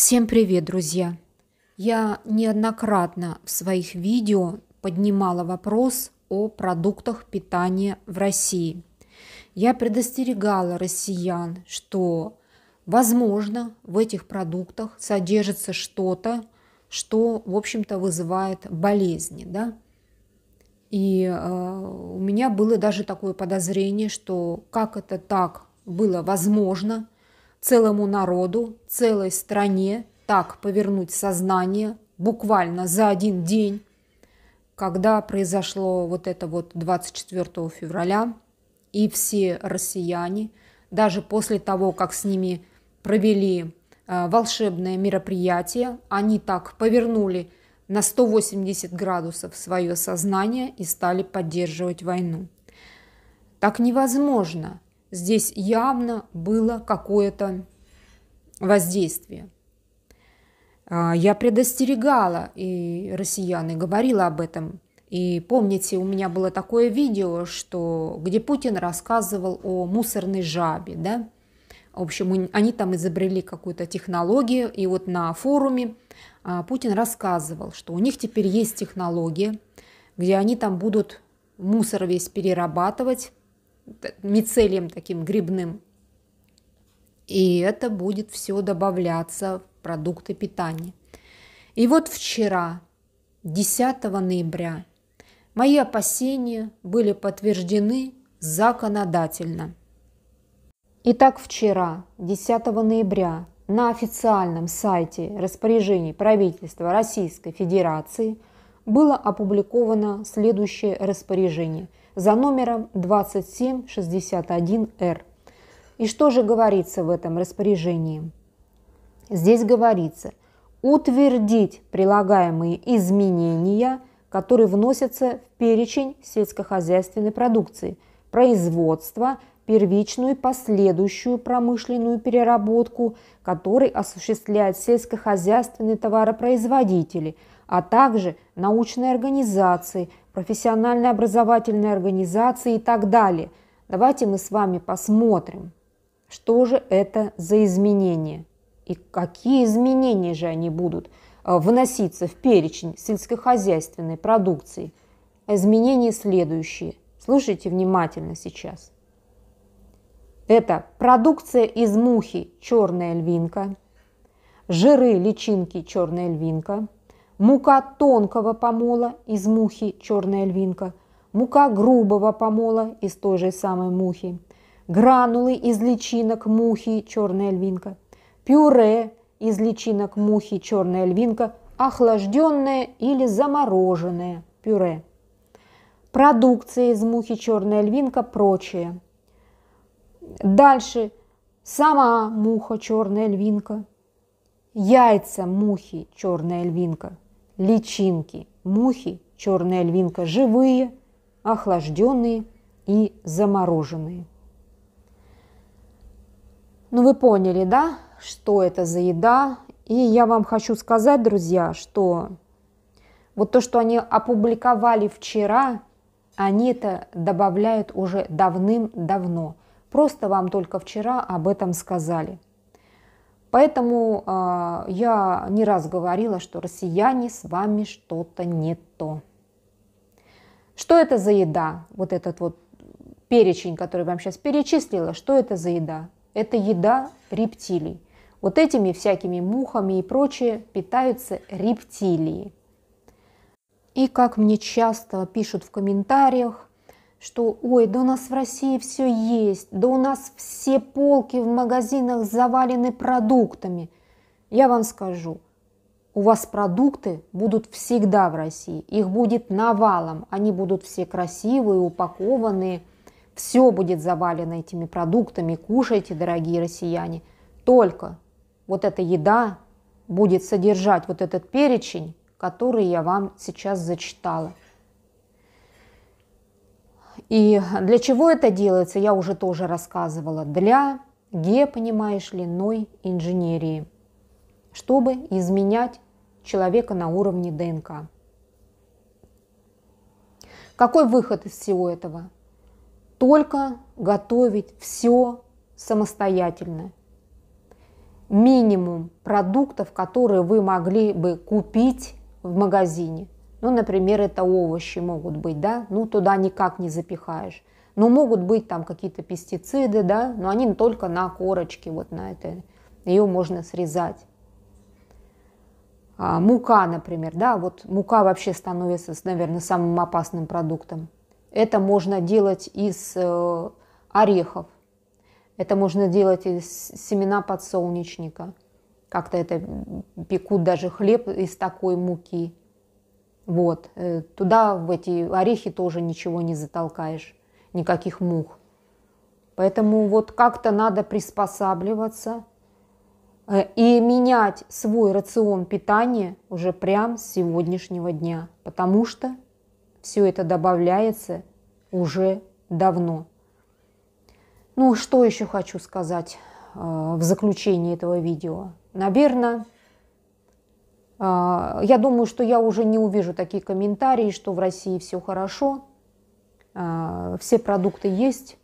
Всем привет, друзья! Я неоднократно в своих видео поднимала вопрос о продуктах питания в России. Я предостерегала россиян, что, возможно, в этих продуктах содержится что-то, что, в общем-то, вызывает болезни, да, и э, у меня было даже такое подозрение, что как это так было возможно, целому народу, целой стране так повернуть сознание буквально за один день, когда произошло вот это вот 24 февраля, и все россияне, даже после того, как с ними провели э, волшебное мероприятие, они так повернули на 180 градусов свое сознание и стали поддерживать войну. Так невозможно – Здесь явно было какое-то воздействие. А, я предостерегала и россиян, и говорила об этом. И помните, у меня было такое видео, что, где Путин рассказывал о мусорной жабе, да? В общем, они там изобрели какую-то технологию, и вот на форуме а, Путин рассказывал, что у них теперь есть технология, где они там будут мусор весь перерабатывать, мицелием таким грибным. И это будет все добавляться в продукты питания. И вот вчера, 10 ноября, мои опасения были подтверждены законодательно. Итак, вчера, 10 ноября, на официальном сайте распоряжений правительства Российской Федерации было опубликовано следующее распоряжение – за номером 2761-Р. И что же говорится в этом распоряжении? Здесь говорится утвердить прилагаемые изменения, которые вносятся в перечень сельскохозяйственной продукции, производства, первичную и последующую промышленную переработку, который осуществляют сельскохозяйственные товаропроизводители – а также научные организации, профессиональные образовательные организации и так далее. Давайте мы с вами посмотрим, что же это за изменения и какие изменения же они будут э, вноситься в перечень сельскохозяйственной продукции. Изменения следующие. Слушайте внимательно сейчас. Это продукция из мухи черная львинка, жиры личинки черная львинка – мука тонкого помола из мухи черная львинка, мука грубого помола из той же самой мухи, гранулы из личинок мухи черная львинка, пюре из личинок мухи черная львинка, охлажденное или замороженное пюре. Продукция из мухи черная львинка, прочее. Дальше сама муха черная львинка, яйца мухи черная львинка – личинки, мухи, черная львинка живые, охлажденные и замороженные. Ну вы поняли, да, что это за еда? И я вам хочу сказать, друзья, что вот то, что они опубликовали вчера, они это добавляют уже давным-давно. Просто вам только вчера об этом сказали – Поэтому э, я не раз говорила, что россияне с вами что-то не то. Что это за еда? Вот этот вот перечень, который я вам сейчас перечислила, что это за еда? Это еда рептилий. Вот этими всякими мухами и прочее питаются рептилии. И как мне часто пишут в комментариях, что «Ой, да у нас в России все есть, да у нас все полки в магазинах завалены продуктами». Я вам скажу, у вас продукты будут всегда в России, их будет навалом, они будут все красивые, упакованные, все будет завалено этими продуктами, кушайте, дорогие россияне. Только вот эта еда будет содержать вот этот перечень, который я вам сейчас зачитала – и для чего это делается, я уже тоже рассказывала. Для ге, понимаешь ли, ной инженерии, чтобы изменять человека на уровне ДНК. Какой выход из всего этого? Только готовить все самостоятельно. Минимум продуктов, которые вы могли бы купить в магазине – ну, например, это овощи могут быть, да, ну туда никак не запихаешь. Но могут быть там какие-то пестициды, да, но они только на корочке, вот на этой, ее можно срезать. А, мука, например, да, вот мука вообще становится, наверное, самым опасным продуктом. Это можно делать из э, орехов, это можно делать из семена подсолнечника. Как-то это пекут даже хлеб из такой муки. Вот. Э, туда, в эти орехи тоже ничего не затолкаешь, никаких мух. Поэтому вот как-то надо приспосабливаться э, и менять свой рацион питания уже прям с сегодняшнего дня, потому что все это добавляется уже давно. Ну, что еще хочу сказать э, в заключении этого видео? Наверное, а, я думаю, что я уже не увижу такие комментарии, что в России все хорошо, а, все продукты есть,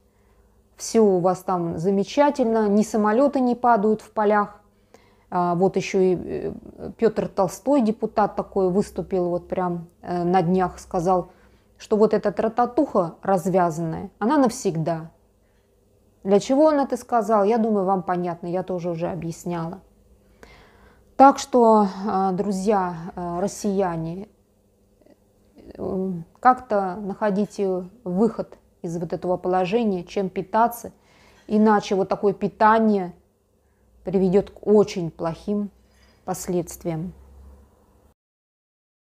все у вас там замечательно, ни самолеты не падают в полях. А, вот еще и э, Петр Толстой, депутат такой, выступил вот прям э, на днях, сказал, что вот эта трататуха развязанная, она навсегда. Для чего он это сказал, я думаю, вам понятно, я тоже уже объясняла. Так что, э, друзья, э, россияне, э, как-то находите выход из вот этого положения, чем питаться, иначе вот такое питание приведет к очень плохим последствиям.